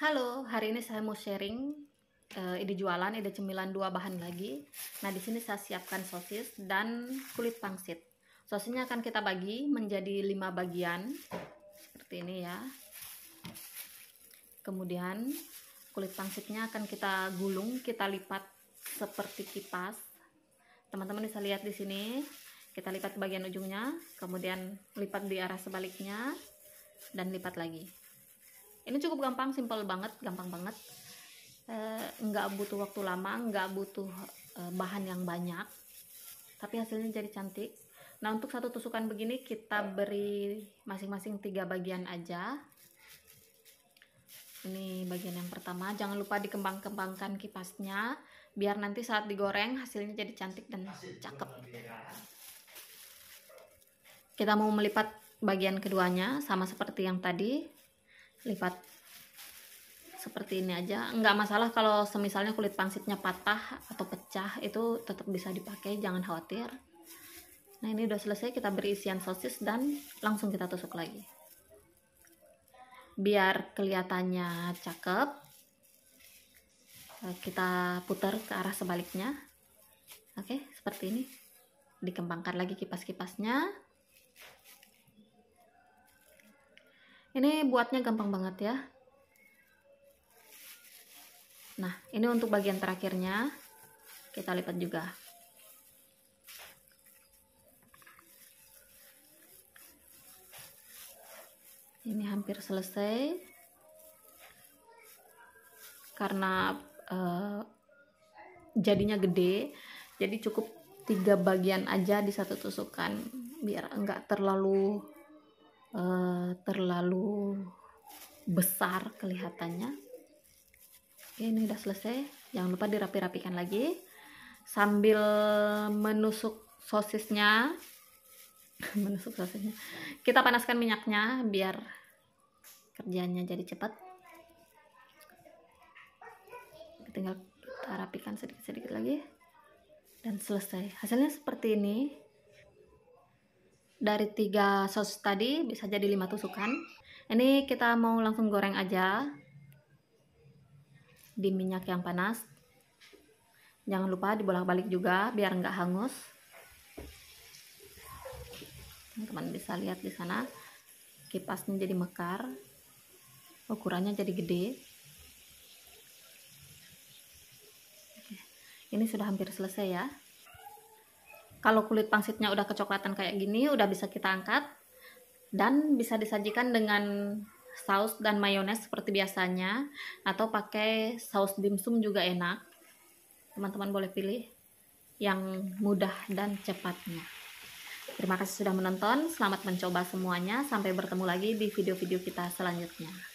Halo, hari ini saya mau sharing uh, ide jualan, ide cemilan dua bahan lagi. Nah, di sini saya siapkan sosis dan kulit pangsit. Sosisnya akan kita bagi menjadi lima bagian seperti ini ya. Kemudian kulit pangsitnya akan kita gulung, kita lipat seperti kipas. Teman-teman bisa lihat di sini, kita lipat bagian ujungnya, kemudian lipat di arah sebaliknya dan lipat lagi ini cukup gampang simple banget gampang banget eh, nggak e, butuh waktu lama nggak butuh e, bahan yang banyak tapi hasilnya jadi cantik nah untuk satu tusukan begini kita beri masing-masing tiga bagian aja ini bagian yang pertama jangan lupa dikembang-kembangkan kipasnya biar nanti saat digoreng hasilnya jadi cantik dan cakep kita mau melipat bagian keduanya sama seperti yang tadi lipat seperti ini aja nggak masalah kalau semisalnya kulit pangsitnya patah atau pecah itu tetap bisa dipakai jangan khawatir nah ini udah selesai kita beri isian sosis dan langsung kita tusuk lagi biar kelihatannya cakep kita putar ke arah sebaliknya oke seperti ini dikembangkan lagi kipas-kipasnya ini buatnya gampang banget ya nah ini untuk bagian terakhirnya kita lipat juga ini hampir selesai karena eh, jadinya gede jadi cukup tiga bagian aja di satu tusukan biar enggak terlalu Eh, terlalu besar kelihatannya oke ini udah selesai jangan lupa dirapi-rapikan lagi sambil menusuk sosisnya menusuk sosisnya kita panaskan minyaknya biar kerjanya jadi cepat tinggal kita rapikan sedikit-sedikit lagi dan selesai hasilnya seperti ini dari tiga sos tadi bisa jadi lima tusukan ini kita mau langsung goreng aja di minyak yang panas jangan lupa dibolak-balik juga biar nggak hangus teman-teman bisa lihat di sana kipasnya jadi mekar ukurannya jadi gede ini sudah hampir selesai ya kalau kulit pangsitnya udah kecoklatan kayak gini, udah bisa kita angkat dan bisa disajikan dengan saus dan mayones seperti biasanya atau pakai saus dimsum juga enak. Teman-teman boleh pilih yang mudah dan cepatnya. Terima kasih sudah menonton, selamat mencoba semuanya, sampai bertemu lagi di video-video kita selanjutnya.